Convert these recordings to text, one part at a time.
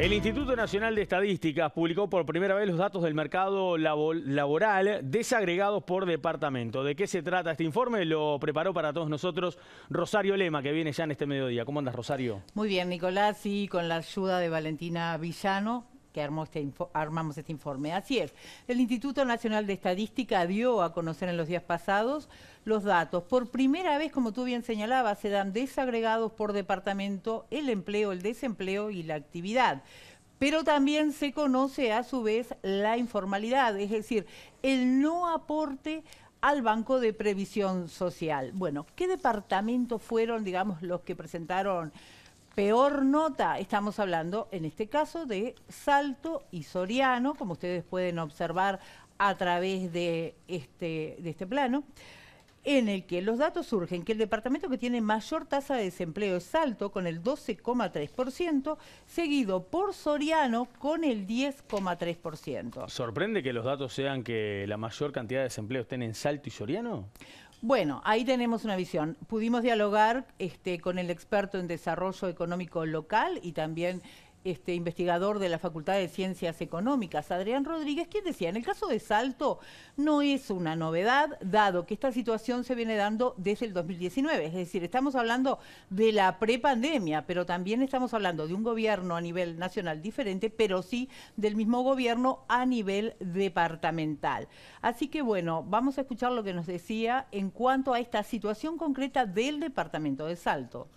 El Instituto Nacional de Estadísticas publicó por primera vez los datos del mercado laboral desagregados por departamento. ¿De qué se trata este informe? Lo preparó para todos nosotros Rosario Lema, que viene ya en este mediodía. ¿Cómo andas, Rosario? Muy bien, Nicolás, y con la ayuda de Valentina Villano, que este armamos este informe. Así es, el Instituto Nacional de Estadística dio a conocer en los días pasados los datos. Por primera vez, como tú bien señalabas, se dan desagregados por departamento el empleo, el desempleo y la actividad. Pero también se conoce a su vez la informalidad, es decir, el no aporte al Banco de Previsión Social. Bueno, ¿qué departamentos fueron, digamos, los que presentaron peor nota. Estamos hablando, en este caso, de Salto y Soriano, como ustedes pueden observar a través de este, de este plano, en el que los datos surgen que el departamento que tiene mayor tasa de desempleo es Salto, con el 12,3%, seguido por Soriano, con el 10,3%. ¿Sorprende que los datos sean que la mayor cantidad de desempleo estén en Salto y Soriano? Bueno, ahí tenemos una visión. Pudimos dialogar este, con el experto en desarrollo económico local y también este, investigador de la Facultad de Ciencias Económicas, Adrián Rodríguez, quien decía, en el caso de Salto no es una novedad, dado que esta situación se viene dando desde el 2019. Es decir, estamos hablando de la prepandemia, pero también estamos hablando de un gobierno a nivel nacional diferente, pero sí del mismo gobierno a nivel departamental. Así que bueno, vamos a escuchar lo que nos decía en cuanto a esta situación concreta del departamento de Salto.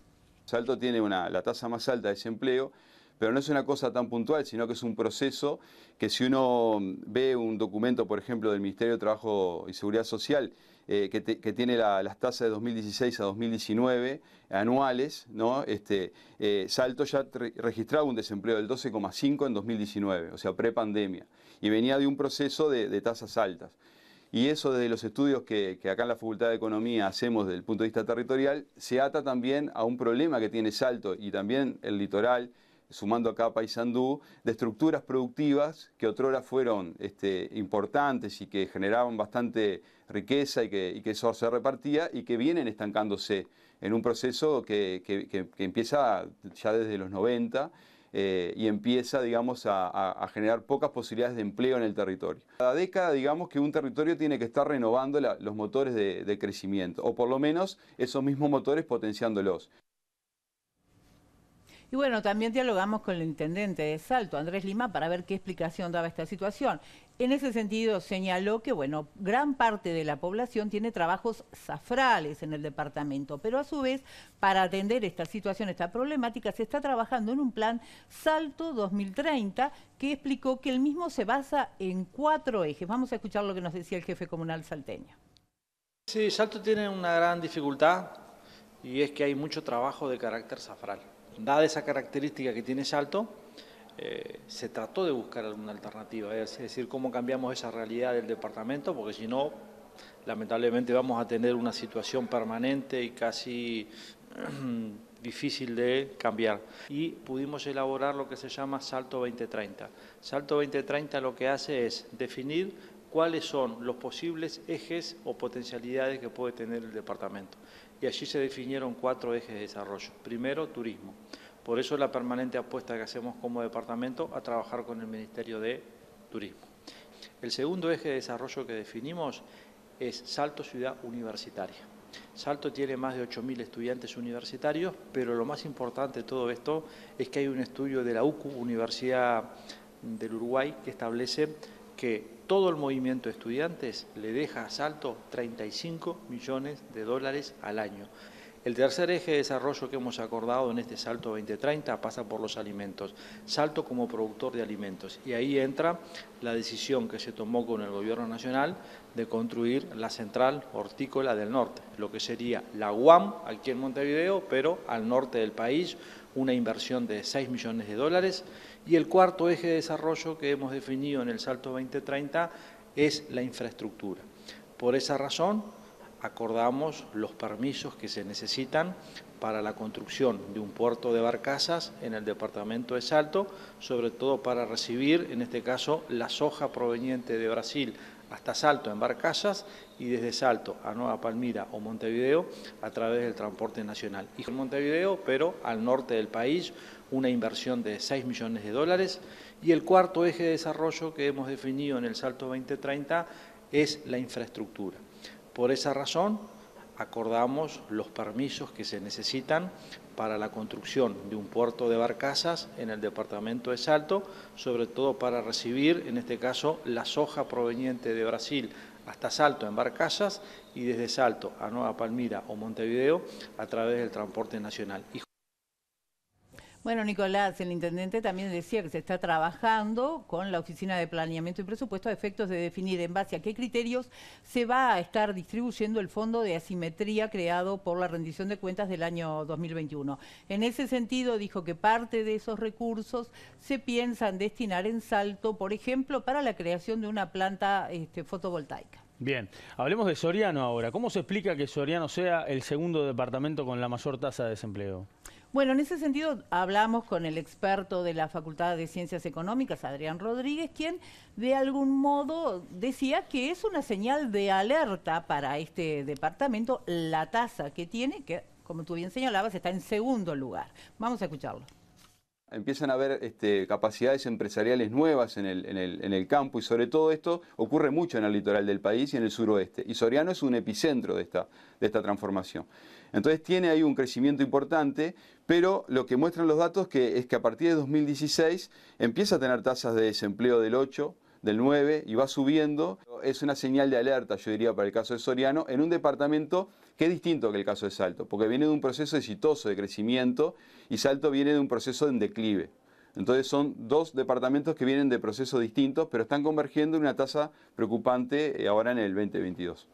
Salto tiene la tasa más alta de desempleo pero no es una cosa tan puntual, sino que es un proceso que si uno mm, ve un documento, por ejemplo, del Ministerio de Trabajo y Seguridad Social, eh, que, tiene las tasas de 2016 a 2019 anuales, ¿no? este, eh, Salto ya registraba un desempleo del 12,5 en 2019, o sea, prepandemia, y venía de un proceso de, tasas altas. Y eso desde los estudios que, que, acá en la Facultad de Economía hacemos desde el punto de vista territorial, se ata también a un problema que tiene Salto y también el litoral sumando acá a Paysandú, de estructuras productivas que otrora fueron este, importantes y que generaban bastante riqueza y que, eso se repartía y que vienen estancándose en un proceso que, que, empieza ya desde los 90 eh, y empieza, digamos, a, generar pocas posibilidades de empleo en el territorio. Cada década, digamos, que un territorio tiene que estar renovando los motores de crecimiento, o por lo menos esos mismos motores potenciándolos. Y bueno, también dialogamos con el intendente de Salto, Andrés Lima, para ver qué explicación daba esta situación. En ese sentido, señaló que, bueno, gran parte de la población tiene trabajos safrales en el departamento, pero a su vez, para atender esta situación, esta problemática, se está trabajando en un plan Salto 2030 que explicó que el mismo se basa en cuatro ejes. Vamos a escuchar lo que nos decía el jefe comunal salteño. Sí, Salto tiene una gran dificultad y es que hay mucho trabajo de carácter safral dada esa característica que tiene Salto, eh, se trató de buscar alguna alternativa, es decir, cómo cambiamos esa realidad del departamento, porque si no, lamentablemente vamos a tener una situación permanente y casi difícil de cambiar. Y pudimos elaborar lo que se llama Salto 2030. Salto 2030 lo que hace es definir cuáles son los posibles ejes o potencialidades que puede tener el departamento y allí se definieron cuatro ejes de desarrollo. Primero, turismo. Por eso la permanente apuesta que hacemos como departamento a trabajar con el Ministerio de Turismo. El segundo eje de desarrollo que definimos es Salto Ciudad Universitaria. Salto tiene más de 8.000 estudiantes universitarios, pero lo más importante de todo esto es que hay un estudio de la UCU, Universidad del Uruguay, que establece que todo el movimiento de estudiantes le deja a Salto 35 millones de dólares al año. El tercer eje de desarrollo que hemos acordado en este Salto 2030 pasa por los alimentos. Salto como productor de alimentos. Y ahí entra la decisión que se tomó con el Gobierno Nacional de construir la central hortícola del norte, lo que sería la UAM aquí en Montevideo, pero al norte del país, una inversión de 6 millones de dólares. Y el cuarto eje de desarrollo que hemos definido en el Salto 2030 es la infraestructura. Por esa razón, acordamos los permisos que se necesitan para la construcción de un puerto de barcazas en el departamento de Salto, sobre todo para recibir, en este caso, la soja proveniente de Brasil, hasta Salto en Barcallas, y desde Salto a Nueva Palmira o Montevideo a través del transporte nacional. Y Montevideo, pero al norte del país, una inversión de 6 millones de dólares. Y el cuarto eje de desarrollo que hemos definido en el Salto 2030 es la infraestructura. Por esa razón, acordamos los permisos que se necesitan para la construcción de un puerto de barcazas en el departamento de Salto, sobre todo para recibir, en este caso, la soja proveniente de Brasil hasta Salto en barcazas y desde Salto a Nueva Palmira o Montevideo a través del transporte nacional. Bueno, Nicolás, el intendente también decía que se está trabajando con la Oficina de Planeamiento y Presupuesto a efectos de definir en base a qué criterios se va a estar distribuyendo el fondo de asimetría creado por la rendición de cuentas del año 2021. En ese sentido, dijo que parte de esos recursos se piensan destinar en salto, por ejemplo, para la creación de una planta este, fotovoltaica. Bien, hablemos de Soriano ahora. ¿Cómo se explica que Soriano sea el segundo departamento con la mayor tasa de desempleo? Bueno, en ese sentido hablamos con el experto de la Facultad de Ciencias Económicas, Adrián Rodríguez, quien de algún modo decía que es una señal de alerta para este departamento la tasa que tiene, que como tú bien señalabas está en segundo lugar. Vamos a escucharlo empiezan a haber este, capacidades empresariales nuevas en el, campo y sobre todo esto ocurre mucho en el litoral del país y en el suroeste. Y Soriano es un epicentro de de esta transformación. Entonces tiene ahí un crecimiento importante pero lo que muestran los datos es que a partir de 2016 empieza a tener tasas de desempleo del 8, del 9 y va subiendo. Es una señal de alerta, yo diría, para el caso de Soriano, en un departamento que es distinto que el caso de Salto, porque viene de un proceso exitoso de crecimiento y Salto viene de un proceso en declive. Entonces son dos departamentos que vienen de procesos distintos, pero están convergiendo en una tasa preocupante eh, ahora en el 2022.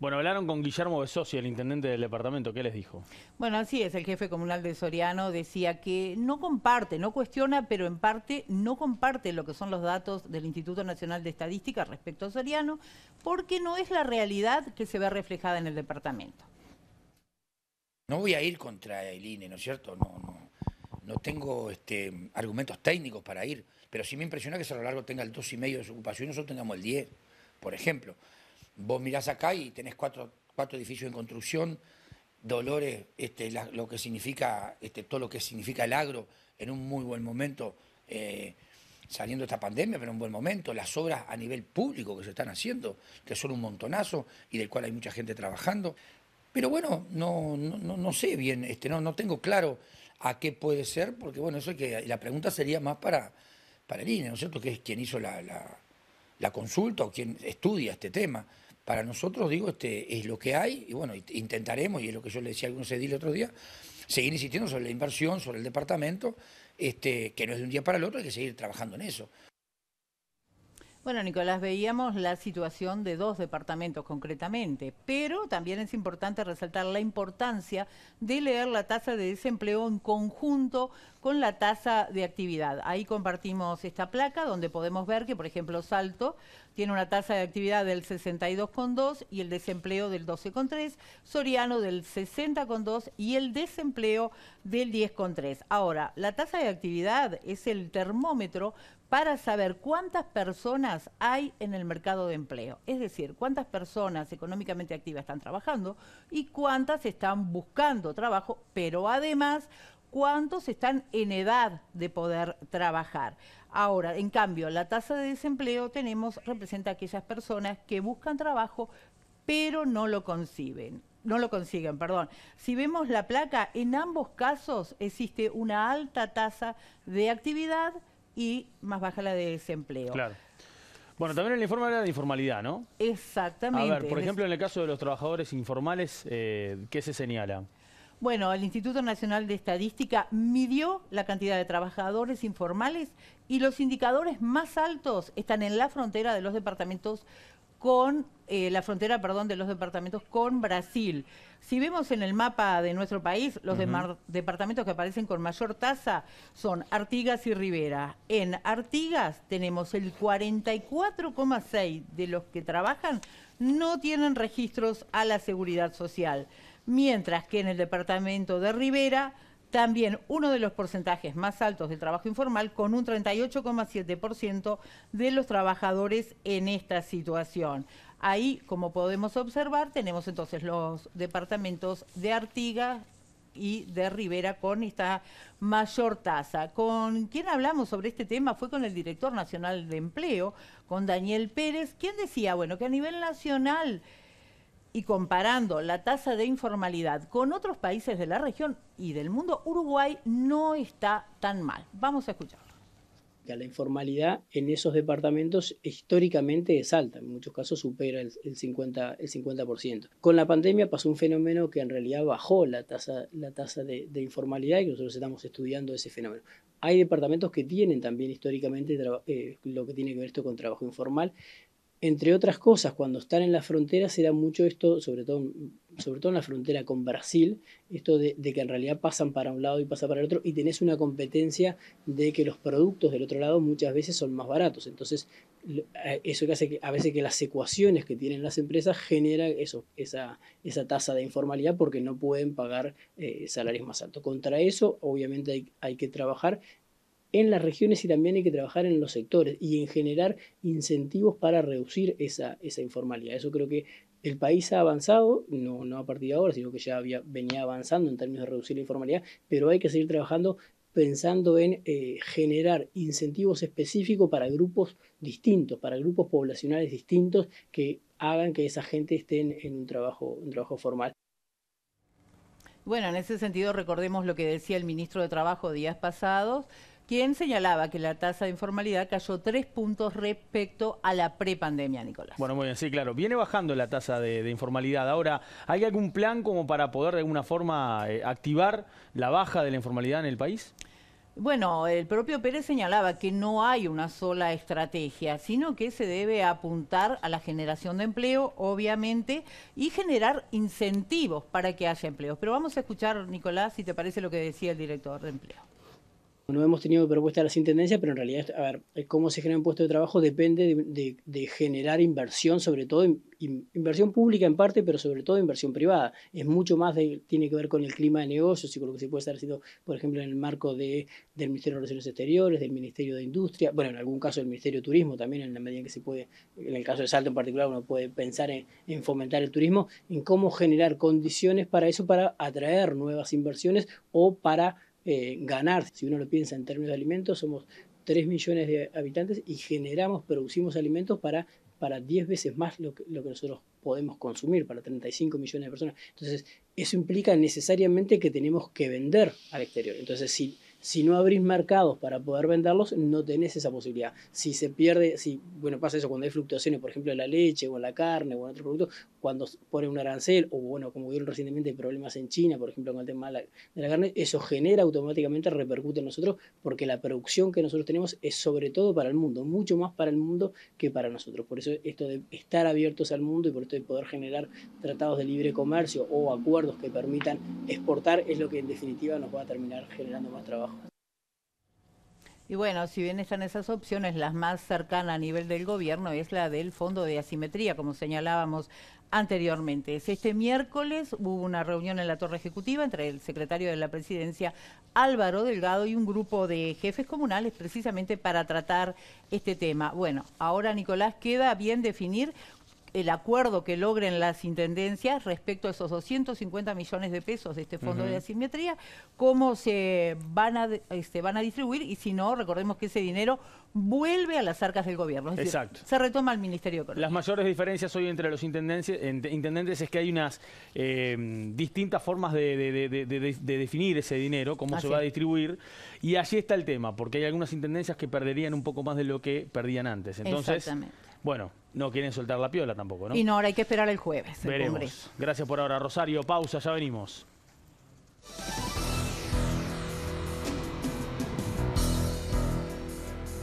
Bueno, hablaron con Guillermo Besosi, el intendente del departamento. ¿Qué les dijo? Bueno, así es. El jefe comunal de Soriano decía que no comparte, no cuestiona, pero en parte no comparte lo que son los datos del Instituto Nacional de Estadística respecto a Soriano, porque no es la realidad que se ve reflejada en el departamento. No voy a ir contra el INE, ¿no es cierto? No, no, no tengo este, argumentos técnicos para ir, pero sí me impresiona que a lo Largo tenga el 2,5 de su ocupación y nosotros tengamos el 10, por ejemplo. Vos mirás acá y tenés cuatro, cuatro edificios en construcción, Dolores, este, lo que significa, este, todo lo que significa el agro en un muy buen momento, eh, saliendo de esta pandemia, pero en un buen momento, las obras a nivel público que se están haciendo, que son un montonazo y del cual hay mucha gente trabajando. Pero bueno, no, no, sé bien, este, no, no tengo claro a qué puede ser, porque bueno, eso es que la pregunta sería más para, para el INE, ¿no es cierto? Que es quien hizo la, la consulta o quien estudia este tema para nosotros, digo, este, es lo que hay y bueno, intentaremos, y es lo que yo le decía a algún cedil el otro día, seguir insistiendo sobre la inversión, sobre el departamento, este, que no es de un día para el otro, hay que seguir trabajando en eso. Bueno, Nicolás, veíamos la situación de dos departamentos concretamente, pero también es importante resaltar la importancia de leer la tasa de desempleo en conjunto con la tasa de actividad. Ahí compartimos esta placa donde podemos ver que, por ejemplo, Salto tiene una tasa de actividad del 62,2 y el desempleo del 12,3, Soriano del 60,2 y el desempleo del 10,3. Ahora, la tasa de actividad es el termómetro para saber cuántas personas hay en el mercado de empleo, es decir, cuántas personas económicamente activas están trabajando y cuántas están buscando trabajo, pero además cuántos están en edad de poder trabajar. Ahora, en cambio, la tasa de desempleo tenemos representa a aquellas personas que buscan trabajo pero no lo consiguen. No lo consiguen, perdón. Si vemos la placa, en ambos casos existe una alta tasa de actividad y más baja la de desempleo. Claro. Bueno, también el informe era de informalidad, ¿no? Exactamente. A ver, por ejemplo, en el caso de los trabajadores informales, eh, ¿qué se señala? Bueno, el Instituto Nacional de Estadística midió la cantidad de trabajadores informales y los indicadores más altos están en la frontera de los departamentos con eh, la frontera, perdón, de los departamentos con Brasil. Si vemos en el mapa de nuestro país, los departamentos que aparecen con mayor tasa son Artigas y Rivera. En Artigas tenemos el 44,6 de los que trabajan no tienen registros a la seguridad social mientras que en el departamento de Rivera también uno de los porcentajes más altos del trabajo informal, con un 38,7% de los trabajadores en esta situación. Ahí, como podemos observar, tenemos entonces los departamentos de Artigas y de Rivera con esta mayor tasa. ¿Con quién hablamos sobre este tema? Fue con el director nacional de empleo, con Daniel Pérez, quien decía, bueno, que a nivel nacional y comparando la tasa de informalidad con otros países de la región y del mundo, Uruguay no está tan mal. Vamos a escucharlo. La informalidad en esos departamentos históricamente es alta, en muchos casos supera el, 50%, Con la pandemia pasó un fenómeno que en realidad bajó la tasa, de, informalidad y nosotros estamos estudiando ese fenómeno. Hay departamentos que tienen también históricamente eh, lo que tiene que ver esto con trabajo informal, entre otras cosas, cuando están en la frontera, será mucho esto, sobre todo, sobre todo en la frontera con Brasil, esto de, que en realidad pasan para un lado y pasa para el otro y tenés una competencia de que los productos del otro lado muchas veces son más baratos. Entonces, eh, eso que hace que a veces que las ecuaciones que tienen las empresas generan eso, esa, tasa de informalidad porque no pueden pagar eh, salarios más altos. Contra eso, obviamente, hay que trabajar en las regiones y también hay que trabajar en los sectores y en generar incentivos para reducir esa, esa informalidad. Eso creo que el país ha avanzado, no, no a partir de ahora, sino que ya venía avanzando en términos de reducir la informalidad, pero hay que seguir trabajando pensando en eh, generar incentivos específicos para grupos distintos, para grupos poblacionales distintos que hagan que esa gente esté en, un, trabajo, un trabajo formal. Bueno, en ese sentido recordemos lo que decía el ministro de Trabajo días pasados quien señalaba que la tasa de informalidad cayó tres puntos respecto a la prepandemia, Nicolás. Bueno, muy bien, sí, claro. Viene bajando la tasa de, informalidad. Ahora, ¿hay algún plan como para poder de alguna forma eh, activar la baja de la informalidad en el país? Bueno, el propio Pérez señalaba que no hay una sola estrategia, sino que se debe apuntar a la generación de empleo, obviamente, y generar incentivos para que haya empleos. Pero vamos a escuchar, Nicolás, si te parece lo que decía el director de empleo no hemos tenido propuestas de las intendencias, pero en realidad, a ver, cómo se genera generan puesto de trabajo depende de, generar inversión, sobre todo inversión pública en parte, pero sobre todo inversión privada. Es mucho más, tiene que ver con el clima de negocios y con lo que se puede estar haciendo, por ejemplo, en el marco de, del Ministerio de Relaciones Exteriores, del Ministerio de Industria, bueno, en algún caso el Ministerio de Turismo también, en la medida en que se puede, en el caso de Salto en particular, uno puede pensar en fomentar el turismo, en cómo generar condiciones para eso, para atraer nuevas inversiones o para eh, ganar. Si uno lo piensa en términos de alimentos, somos 3 millones de habitantes y generamos, producimos alimentos para, para 10 veces más lo que, lo que nosotros podemos consumir, para 35 millones de personas. Entonces, eso implica necesariamente que tenemos que vender al exterior. Entonces, si si no abrís mercados para poder venderlos, no tenés esa posibilidad. Si se pierde, si, bueno, pasa eso cuando hay fluctuaciones, por ejemplo, en la leche o en la carne o en otro producto, cuando pone un arancel, o bueno, como vieron recientemente problemas en China, por ejemplo, con el tema de la, de la carne, eso genera automáticamente, repercute en nosotros, porque la producción que nosotros tenemos es sobre todo para el mundo, mucho más para el mundo que para nosotros. Por eso esto de estar abiertos al mundo y por esto de poder generar tratados de libre comercio o acuerdos que permitan exportar es lo que en definitiva nos va a terminar generando más trabajo. Y bueno, si bien están esas opciones, las más cercanas a nivel del gobierno es la del fondo de asimetría, como señalábamos anteriormente. Este miércoles hubo una reunión en la Torre Ejecutiva entre el secretario de la Presidencia, Álvaro Delgado, y un grupo de jefes comunales precisamente para tratar este tema. Bueno, ahora Nicolás queda bien definir el acuerdo que logren las intendencias respecto a esos 250 millones de pesos de este fondo de asimetría, cómo se este, van a distribuir y si no, recordemos que ese dinero vuelve a las arcas del gobierno. Exacto. se retoma al Ministerio de Las mayores diferencias hoy entre los intendentes es que hay unas eh, distintas formas de, definir ese dinero, cómo se va a distribuir, y allí está el tema, porque hay algunas intendencias que perderían un poco más de lo que perdían antes. Entonces, Exactamente bueno, no quieren soltar la piola tampoco, ¿no? Y no, ahora hay que esperar el jueves. Veremos. Gracias por ahora, Rosario. Pausa, ya venimos.